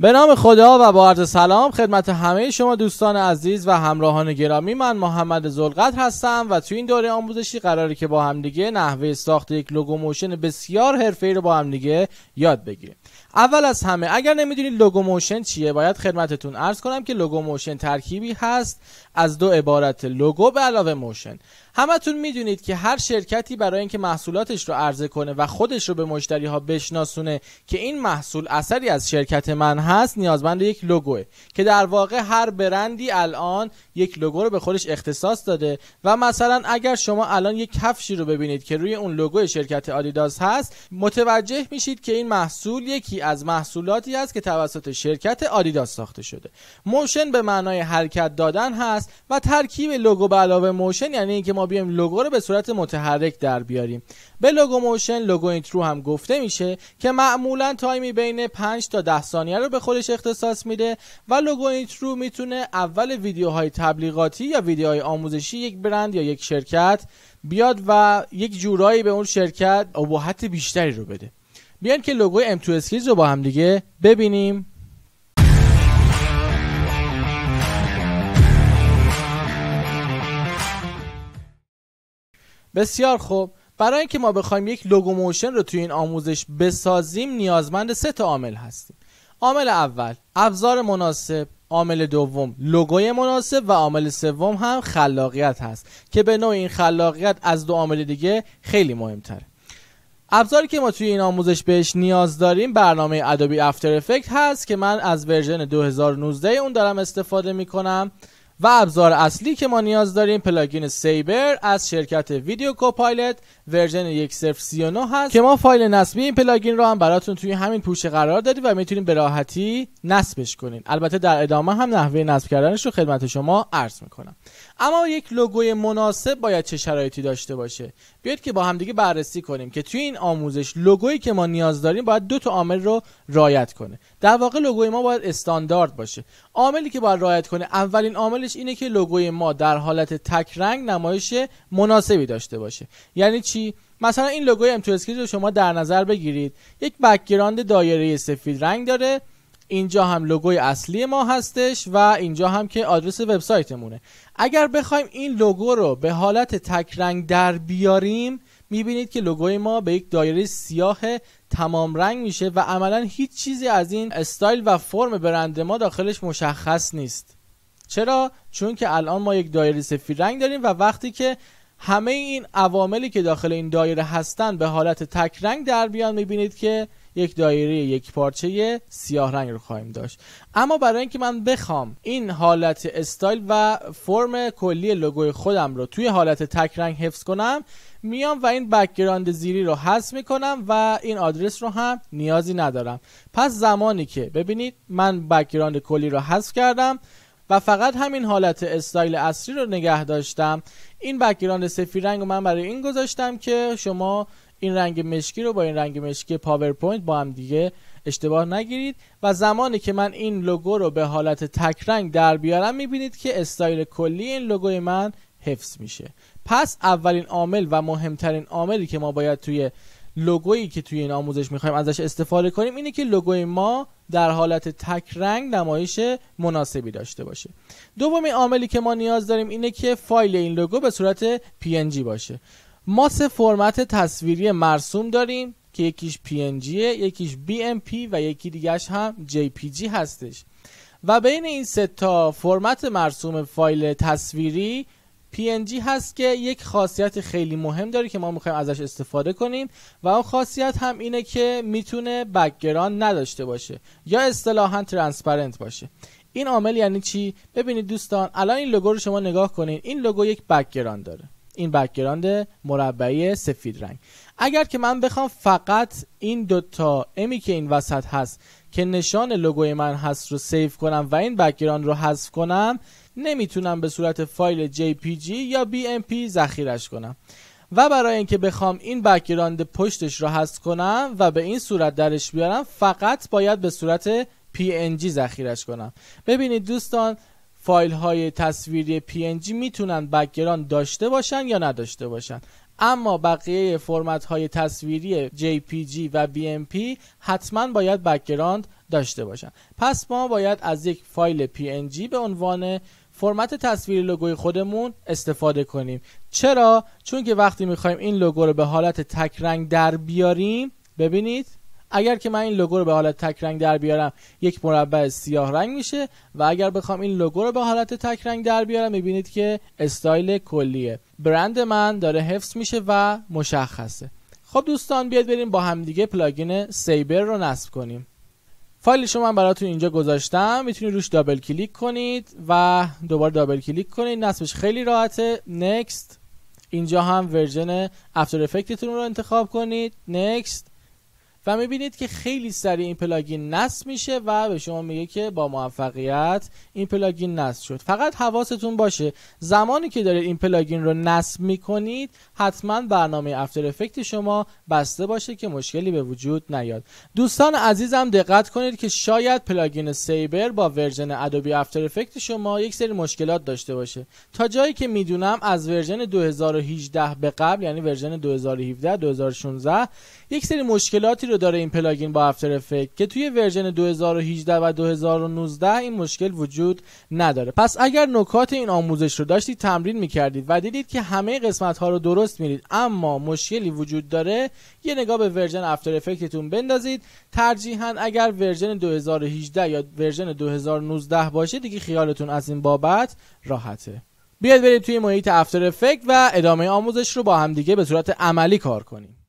به نام خدا و با عرض سلام خدمت همه شما دوستان عزیز و همراهان گرامی من محمد زلقت هستم و تو این دوره آموزشی قراره که با همدیگه نحوه ساخت یک لوگو موشن بسیار حرفه‌ای رو با دیگه یاد بگیریم اول از همه اگر نمیدونید موشن چیه باید خدمتتون عرض کنم که لوگو موشن ترکیبی هست از دو عبارت لوگو به علاوه موشن همتون میدونید که هر شرکتی برای اینکه محصولاتش رو عرضه کنه و خودش رو به مشتری ها بشناسونه که این محصول اثری از شرکت من هست نیازمند یک لوگوه که در واقع هر برندی الان یک لوگو رو به خودش اختصاص داده و مثلا اگر شما الان یک کفشی رو ببینید که روی اون لوگو شرکت آدیداس هست متوجه میشید که این محصول یکی از محصولاتی است که توسط شرکت آدیداس ساخته شده موشن به معنای حرکت دادن هست و ترکیب لوگو به علاوه موشن یعنی اینکه ما بیایم لوگو رو به صورت متحرک در بیاریم به لوگو موشن لوگو اینترو هم گفته میشه که معمولا تایمی بین 5 تا 10 ثانیه رو به خودش اختصاص میده و لوگو اینترو میتونه اول ویدیوهای تبلیغاتی یا ویدیوهای آموزشی یک برند یا یک شرکت بیاد و یک جورایی به اون شرکت ابهت بیشتری رو بده بیان که لوگو ام 2 رو با هم دیگه ببینیم بسیار خوب برای اینکه ما بخوایم یک موشن رو توی این آموزش بسازیم نیازمند سه تا عامل هستیم عامل اول ابزار مناسب عامل دوم لوگوی مناسب و عامل سوم هم خلاقیت هست که به نوع این خلاقیت از دو عامل دیگه خیلی مهمتره ابزاری که ما توی این آموزش بهش نیاز داریم برنامه ادوبی افتر افکت هست که من از ورژن 2019 اون دارم استفاده میکنم و ابزار اصلی که ما نیاز داریم پلاگین سیبر از شرکت ویدیو کوپایلت ورژن 1.0.39 هست که ما فایل نصبی این پلاگین رو هم براتون توی همین پوشه قرار دادیم و میتونیم به راحتی نصبش کنین البته در ادامه هم نحوه نصب کردنش رو خدمت شما عرض میکنم اما یک لوگوی مناسب باید چه شرایطی داشته باشه بیاید که با همدیگه بررسی کنیم که توی این آموزش لوگویی که ما نیاز داریم باید دو تا عامل رو رعایت کنه در واقع لوگوی ما باید استاندارد باشه عاملی که باید رعایت کنه اولین عاملش اینه که لوگوی ما در حالت تک رنگ نمایش مناسبی داشته باشه یعنی چی مثلا این لوگوی ام رو شما در نظر بگیرید یک بکگراند دایره سفید رنگ داره اینجا هم لوگوی اصلی ما هستش و اینجا هم که آدرس وبسایتمونه اگر بخوایم این لوگو رو به حالت تک رنگ در بیاریم میبینید که لوگوی ما به یک دایره سیاه تمام رنگ میشه و عملا هیچ چیزی از این استایل و فرم برند ما داخلش مشخص نیست چرا چون که الان ما یک دایره سفید رنگ داریم و وقتی که همه این عواملی که داخل این دایره هستن به حالت تک رنگ در بیان میبینید که یک دایره یک پارچه سیاه رنگ رو خواهیم داشت اما برای اینکه من بخوام این حالت استایل و فرم کلی لوگوی خودم رو توی حالت تک رنگ حفظ کنم میام و این بکگراند زیری رو حذف میکنم و این آدرس رو هم نیازی ندارم پس زمانی که ببینید من بکگراند کلی رو حذف کردم و فقط همین حالت استایل اصلی رو نگه داشتم این بکگراند سفید رنگ رو من برای این گذاشتم که شما این رنگ مشکی رو با این رنگ مشکی پاورپوینت با هم دیگه اشتباه نگیرید و زمانی که من این لوگو رو به حالت تک رنگ در بیارم میبینید که استایل کلی این لوگوی من حفظ میشه پس اولین عامل و مهمترین عاملی که ما باید توی لوگویی که توی این آموزش میخوایم ازش استفاده کنیم اینه که لوگوی ما در حالت تک رنگ نمایش مناسبی داشته باشه دومین عاملی که ما نیاز داریم اینه که فایل این لوگو به صورت PNG باشه ما سه فرمت تصویری مرسوم داریم که یکیش PNG یکیش BMP و یکی دیگرش هم JPG هستش و بین این سه تا فرمت مرسوم فایل تصویری PNG هست که یک خاصیت خیلی مهم داره که ما میخوایم ازش استفاده کنیم و اون خاصیت هم اینه که میتونه بکگران نداشته باشه یا اصطلاحا ترانسپرنت باشه این عامل یعنی چی ببینید دوستان الان این لوگو رو شما نگاه کنید، این لوگو یک بکگران داره این بکگراند مربعی سفید رنگ اگر که من بخوام فقط این دوتا امی که این وسط هست که نشان لوگوی من هست رو سیف کنم و این بکگراند رو حذف کنم نمیتونم به صورت فایل JPG یا BMP ذخیرش کنم و برای اینکه بخوام این بکگراند پشتش رو حذف کنم و به این صورت درش بیارم فقط باید به صورت PNG ذخیرش کنم ببینید دوستان فایل های تصویری PNG میتونن بکگراند داشته باشن یا نداشته باشن اما بقیه فرمت های تصویری JPG و BMP حتما باید بکگراند داشته باشن پس ما باید از یک فایل PNG به عنوان فرمت تصویری لوگوی خودمون استفاده کنیم چرا چون که وقتی میخوایم این لوگو رو به حالت تک رنگ در بیاریم ببینید اگر که من این لوگو رو به حالت تک رنگ در بیارم یک مربع سیاه رنگ میشه و اگر بخوام این لوگو رو به حالت تک رنگ در بیارم میبینید که استایل کلیه برند من داره حفظ میشه و مشخصه خب دوستان بیاد بریم با همدیگه پلاگین سیبر رو نصب کنیم فایل شما من براتون اینجا گذاشتم میتونید روش دابل کلیک کنید و دوباره دابل کلیک کنید نصبش خیلی راحته نکست اینجا هم ورژن افتر افکتتون رو انتخاب کنید نکست و میبینید که خیلی سریع این پلاگین نصب میشه و به شما میگه که با موفقیت این پلاگین نصب شد فقط حواستون باشه زمانی که دارید این پلاگین رو نصب میکنید حتما برنامه افتر افکت شما بسته باشه که مشکلی به وجود نیاد دوستان عزیزم دقت کنید که شاید پلاگین سیبر با ورژن ادوبی افتر افکت شما یک سری مشکلات داشته باشه تا جایی که میدونم از ورژن 2018 به قبل یعنی ورژن 2017 2016 یک سری مشکلاتی رو داره این پلاگین با افتر افکت که توی ورژن 2018 و 2019 این مشکل وجود نداره پس اگر نکات این آموزش رو داشتید تمرین میکردید و دیدید که همه قسمت ها رو درست میرید اما مشکلی وجود داره یه نگاه به ورژن افتر افکتتون بندازید ترجیحاً اگر ورژن 2018 یا ورژن 2019 باشه دیگه خیالتون از این بابت راحته بیاید بریم توی محیط افتر افکت و ادامه آموزش رو با همدیگه به صورت عملی کار کنیم